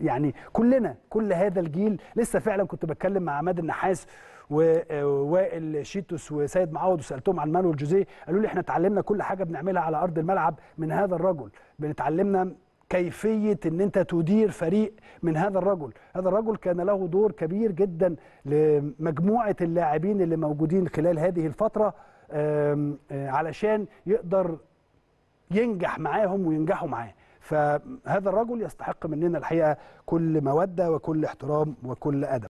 يعني كلنا كل هذا الجيل لسه فعلا كنت بتكلم مع عماد النحاس ووائل آه، شيتوس وسيد معوض وسالتهم عن مانويل جوزيه قالوا لي احنا اتعلمنا كل حاجه بنعملها على ارض الملعب من هذا الرجل بنتعلمنا كيفيه ان انت تدير فريق من هذا الرجل هذا الرجل كان له دور كبير جدا لمجموعه اللاعبين اللي موجودين خلال هذه الفتره آه، علشان يقدر ينجح معاهم وينجحوا معاه فهذا الرجل يستحق مننا الحقيقه كل موده وكل احترام وكل ادب